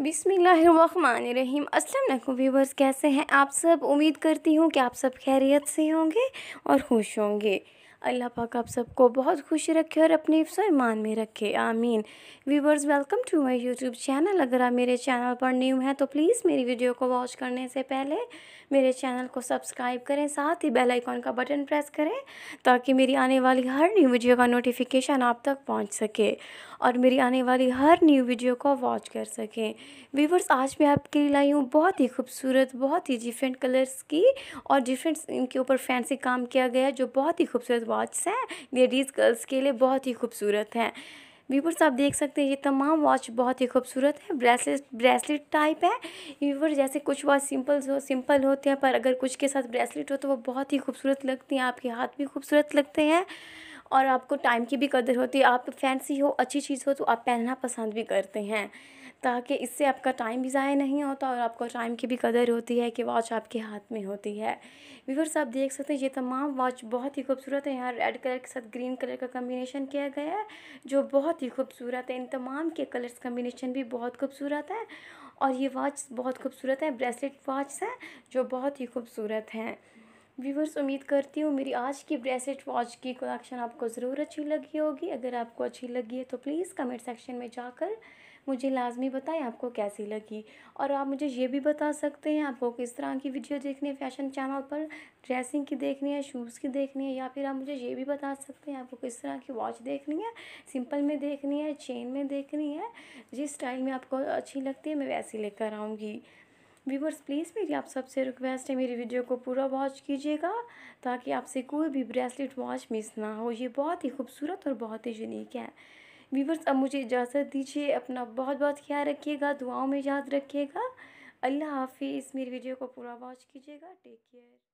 बिसमीम अस्सलाम व्यूवर्स कैसे हैं आप सब उम्मीद करती हूँ कि आप सब खैरियत से होंगे और खुश होंगे अल्लाह पाक आप सबको बहुत खुश रखे और अपने ईमान में रखे आमीन viewers welcome to my YouTube channel अगर आप मेरे चैनल पर न्यू हैं तो प्लीज़ मेरी वीडियो को वॉच करने से पहले मेरे चैनल को सब्सक्राइब करें साथ ही बेल आइकॉन का बटन प्रेस करें ताकि मेरी आने वाली हर न्यू वीडियो का नोटिफिकेशन आप तक पहुँच सके और मेरी आने वाली हर न्यू वीडियो को वॉच कर सकें व्यूवर्स आज मैं आपके लिए लाई हूँ बहुत ही खूबसूरत बहुत ही डिफरेंट कलर्स की और डिफरेंट इनके ऊपर फैंसी काम किया गया जो बहुत ही खूबसूरत वॉच हैं लेडीज़ गर्ल्स के लिए बहुत ही खूबसूरत हैं व्यूवर्स आप देख सकते हैं ये तमाम वॉच बहुत ही खूबसूरत है ब्रेसलेट ब्रेसलेट टाइप है व्यूवर जैसे कुछ वॉच सिंपल हो सिंपल होते हैं पर अगर कुछ के साथ ब्रेसलेट हो तो वो बहुत ही खूबसूरत लगती हैं आपके हाथ भी खूबसूरत लगते हैं और आपको टाइम की भी कदर होती है आप फैंसी हो अच्छी चीज़ हो तो आप पहनना पसंद भी करते हैं ताकि इससे आपका टाइम भी ज़ाया नहीं होता और आपको टाइम की भी कदर होती है कि वॉच आपके हाथ में होती है व्यूवर्स आप देख सकते हैं ये तमाम वॉच बहुत ही खूबसूरत है यहाँ रेड कलर के साथ ग्रीन कलर का कम्बिनेशन किया गया है जो बहुत ही खूबसूरत है इन तमाम के कलर्स कम्बिनेशन भी बहुत खूबसूरत है और ये वॉच बहुत खूबसूरत है ब्रेसलेट वॉच है जो बहुत ही खूबसूरत हैं व्यूवर्स उम्मीद करती हूँ मेरी आज की ब्रेसलेट वॉच की कलेक्शन आपको ज़रूर अच्छी लगी होगी अगर आपको अच्छी लगी है तो प्लीज़ कमेंट सेक्शन में जाकर मुझे लाजमी बताएं आपको कैसी लगी और आप मुझे ये भी बता सकते हैं आपको किस तरह की वीडियो देखनी है फैशन चैनल पर ड्रेसिंग की देखनी है शूज़ की देखनी है या फिर आप मुझे ये भी बता सकते हैं आपको किस तरह की वॉच देखनी है सिंपल में देखनी है चेन में देखनी है जिस स्टाइल में आपको अच्छी लगती है मैं वैसी लेकर आऊँगी व्यूवर्स प्लीज़ मेरी आप सबसे रिक्वेस्ट है मेरी वीडियो को पूरा वॉच कीजिएगा ताकि आपसे कोई भी ब्रेसलेट वॉच मिस ना हो ये बहुत ही खूबसूरत और बहुत ही यूनिक है व्यूवर्स अब मुझे इजाज़त दीजिए अपना बहुत बहुत ख्याल रखिएगा दुआओं में याद रखिएगा अल्लाह हाफिज़ मेरी वीडियो को पूरा वॉच कीजिएगा टेक केयर